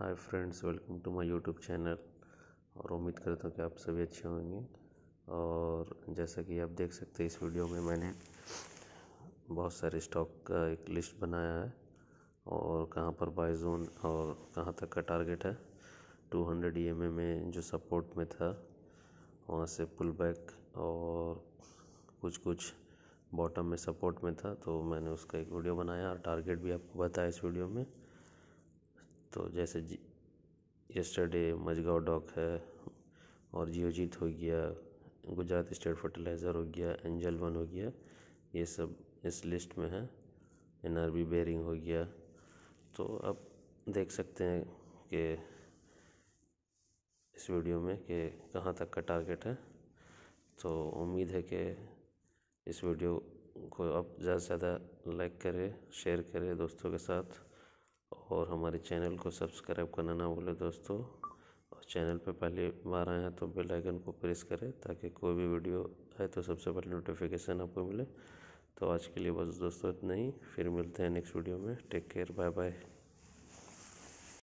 hi friends welcome to my YouTube channel और उम्मीद करता हूँ कि आप सभी अच्छे होंगे और जैसा कि आप देख सकते हैं इस वीडियो में मैंने बहुत सारे स्टॉक का एक लिस्ट बनाया है और कहाँ पर बाय जोन और कहाँ तक का टारगेट है 200 हंड्रेड e में जो सपोर्ट में था वहाँ से पुल बैक और कुछ कुछ बॉटम में सपोर्ट में था तो मैंने उसका एक वीडियो बनाया और टारगेट भी आपको बताया इस वीडियो में तो जैसे यस्टरडे मजगाँव डॉक है और जियोजीत हो गया गुजरात स्टेट फर्टिलाइज़र हो गया एंजल वन हो गया ये सब इस लिस्ट में है एन आर बी बेरिंग हो गया तो आप देख सकते हैं कि इस वीडियो में कि कहाँ तक का टारगेट है तो उम्मीद है कि इस वीडियो को आप ज़्यादा से ज़्यादा लाइक करें शेयर करें दोस्तों के साथ और हमारे चैनल को सब्सक्राइब करना ना भूलें दोस्तों और चैनल पर पहली बार आए हैं तो बेल आइकन को प्रेस करें ताकि कोई भी वीडियो आए तो सबसे पहले नोटिफिकेशन आपको मिले तो आज के लिए बस दोस्तों इतना ही फिर मिलते हैं नेक्स्ट वीडियो में टेक केयर बाय बाय